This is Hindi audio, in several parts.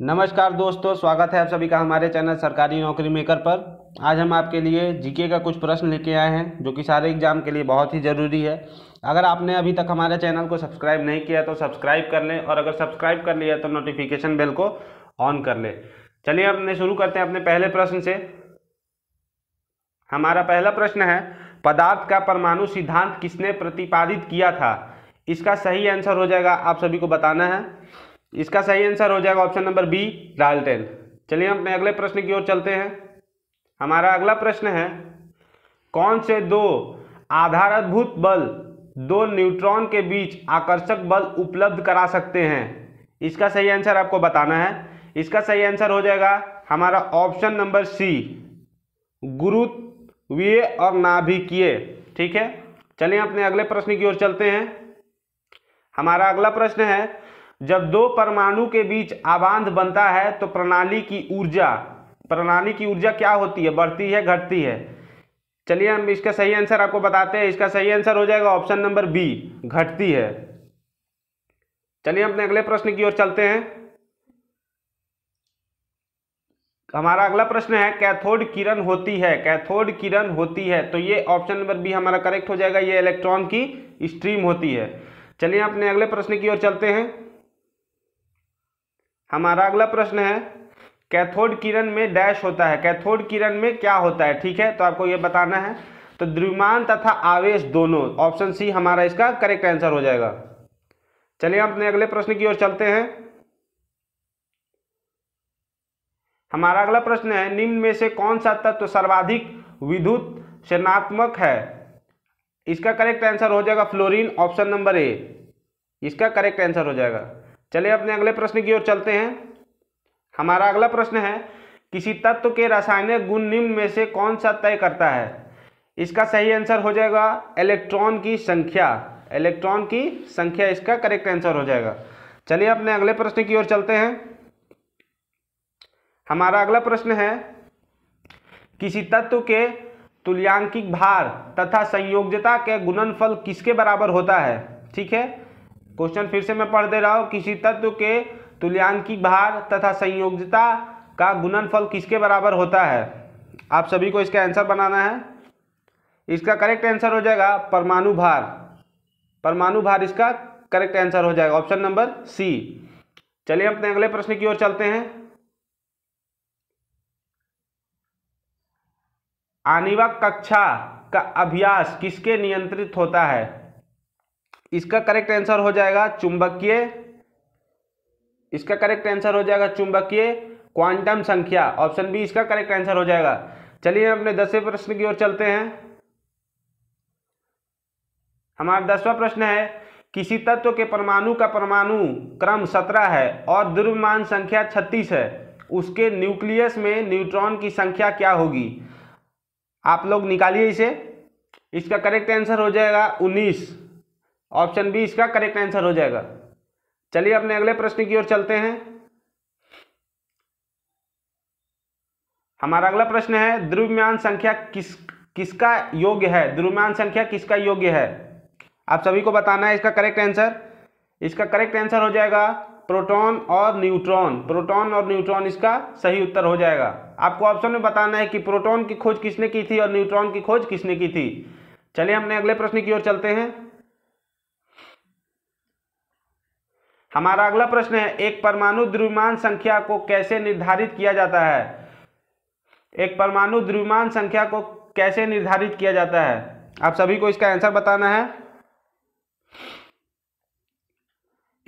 नमस्कार दोस्तों स्वागत है आप सभी का हमारे चैनल सरकारी नौकरी मेकर पर आज हम आपके लिए जीके का कुछ प्रश्न लेके आए हैं जो कि सारे एग्जाम के लिए बहुत ही ज़रूरी है अगर आपने अभी तक हमारे चैनल को सब्सक्राइब नहीं किया तो सब्सक्राइब कर लें और अगर सब्सक्राइब कर लिया तो नोटिफिकेशन बेल को ऑन कर लें चलिए अपने शुरू करते हैं अपने पहले प्रश्न से हमारा पहला प्रश्न है पदार्थ का परमाणु सिद्धांत किसने प्रतिपादित किया था इसका सही आंसर हो जाएगा आप सभी को बताना है इसका सही आंसर हो जाएगा ऑप्शन नंबर बी डाल्टेन चलिए हम अपने अगले प्रश्न की ओर चलते हैं हमारा अगला प्रश्न है कौन से दो आधारभूत बल दो न्यूट्रॉन के बीच आकर्षक बल उपलब्ध करा सकते हैं इसका सही आंसर आपको बताना है इसका सही आंसर हो जाएगा हमारा ऑप्शन नंबर सी गुरुत्वीय और नाभिकीय ठीक है चलिए अपने अगले प्रश्न की ओर चलते हैं हमारा अगला प्रश्न है जब दो परमाणु के बीच आबांध बनता है तो प्रणाली की ऊर्जा प्रणाली की ऊर्जा क्या होती है बढ़ती है घटती है चलिए हम इसका सही आंसर आपको बताते हैं इसका सही आंसर हो जाएगा ऑप्शन नंबर बी घटती है चलिए अपने अगले प्रश्न की ओर चलते हैं हमारा अगला प्रश्न है कैथोड किरण होती है कैथोड किरण होती है तो ये ऑप्शन नंबर बी हमारा करेक्ट हो जाएगा ये इलेक्ट्रॉन की स्ट्रीम होती है चलिए अपने अगले प्रश्न की ओर चलते हैं हमारा अगला प्रश्न है कैथोड किरण में डैश होता है कैथोड किरण में क्या होता है ठीक है तो आपको ये बताना है तो द्रुमान तथा आवेश दोनों ऑप्शन सी हमारा इसका करेक्ट आंसर हो जाएगा चलिए हम अपने अगले प्रश्न की ओर चलते हैं हमारा अगला प्रश्न है निम्न में से कौन सा तत्व सर्वाधिक विद्युत शनात्मक है इसका करेक्ट आंसर हो जाएगा फ्लोरीन ऑप्शन नंबर ए इसका करेक्ट आंसर हो जाएगा चलिए अपने अगले प्रश्न की ओर चलते हैं हमारा अगला प्रश्न है किसी तत्व के रासायनिक गुण निम्न में से कौन सा तय करता है इसका सही आंसर हो जाएगा इलेक्ट्रॉन की संख्या इलेक्ट्रॉन की संख्या इसका करेक्ट आंसर हो जाएगा चलिए अपने अगले प्रश्न की ओर चलते हैं हमारा अगला प्रश्न है किसी तत्व के तुल्यांकिक भार तथा संयोजता के गुणनफल किसके बराबर होता है ठीक है क्वेश्चन फिर से मैं पढ़ दे रहा हूँ किसी तत्व के तुल्यांकी भार तथा संयोगता का गुणनफल किसके बराबर होता है आप सभी को इसका आंसर बनाना है इसका करेक्ट आंसर हो जाएगा परमाणु भार परमाणु भार इसका करेक्ट आंसर हो जाएगा ऑप्शन नंबर सी चलिए अपने अगले प्रश्न की ओर चलते हैं आनिवा कक्षा का अभ्यास किसके नियंत्रित होता है इसका करेक्ट आंसर हो जाएगा चुंबकीय इसका करेक्ट आंसर हो जाएगा चुंबकीय क्वांटम संख्या ऑप्शन बी इसका करेक्ट आंसर हो जाएगा चलिए अपने दसवें प्रश्न की ओर चलते हैं हमारा दसवां प्रश्न है किसी तत्व के परमाणु का परमाणु क्रम सत्रह है और द्रव्यमान संख्या छत्तीस है उसके न्यूक्लियस में न्यूट्रॉन की संख्या क्या होगी आप लोग निकालिए इसे इसका करेक्ट आंसर हो जाएगा उन्नीस ऑप्शन बी इसका करेक्ट आंसर हो जाएगा चलिए अपने अगले प्रश्न की ओर चलते हैं हमारा अगला प्रश्न है द्रव्यमान संख्या किस किसका योग्य है द्रव्यमान संख्या किसका योग्य है आप सभी को बताना है इसका करेक्ट आंसर इसका करेक्ट आंसर हो जाएगा प्रोटॉन और न्यूट्रॉन प्रोटॉन और न्यूट्रॉन इसका सही उत्तर हो जाएगा आपको ऑप्शन में बताना है कि प्रोटॉन की खोज किसने की थी और न्यूट्रॉन की खोज किसने की थी चलिए हमने अगले प्रश्न की ओर चलते हैं हमारा अगला प्रश्न है एक परमाणु द्रव्यमान संख्या को कैसे निर्धारित किया जाता है एक परमाणु द्रव्यमान संख्या को कैसे निर्धारित किया जाता है आप सभी को इसका आंसर बताना है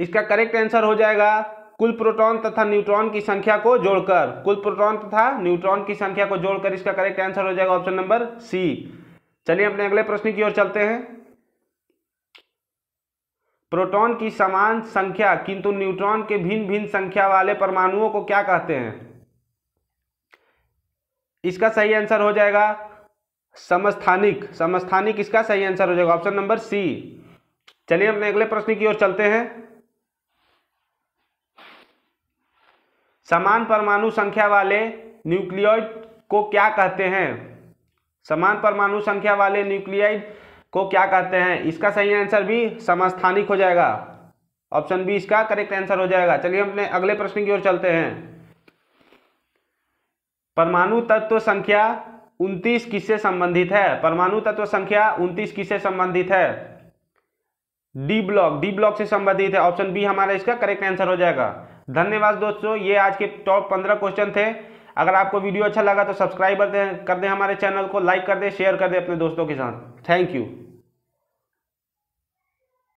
इसका करेक्ट आंसर हो जाएगा कुल प्रोटॉन तथा न्यूट्रॉन की संख्या को जोड़कर कुल प्रोटॉन तथा न्यूट्रॉन की संख्या को जोड़कर इसका करेक्ट आंसर हो जाएगा ऑप्शन नंबर सी चलिए अपने अगले प्रश्न की ओर चलते हैं प्रोटॉन की समान संख्या किंतु न्यूट्रॉन के भिन्न भिन्न संख्या वाले परमाणुओं को क्या कहते हैं इसका सही आंसर हो जाएगा समस्थानिक समस्थानिक इसका सही आंसर हो जाएगा ऑप्शन नंबर सी चलिए अपने अगले प्रश्न की ओर चलते हैं समान परमाणु संख्या वाले न्यूक्लियोइड को क्या कहते हैं समान परमाणु संख्या वाले न्यूक्लियाइड को क्या कहते हैं इसका सही आंसर भी समस्थानिक हो जाएगा ऑप्शन बी इसका करेक्ट आंसर हो जाएगा चलिए हम अपने अगले प्रश्न की ओर चलते हैं परमाणु तत्व संख्या उनतीस किससे संबंधित है परमाणु तत्व संख्या उनतीस किससे संबंधित है डी ब्लॉक डी ब्लॉक से संबंधित है ऑप्शन बी हमारा इसका करेक्ट आंसर हो जाएगा धन्यवाद दोस्तों ये आज के टॉप पंद्रह क्वेश्चन थे अगर आपको वीडियो अच्छा लगा तो सब्सक्राइब कर कर दें हमारे चैनल को लाइक कर दें शेयर कर दें अपने दोस्तों के साथ थैंक यू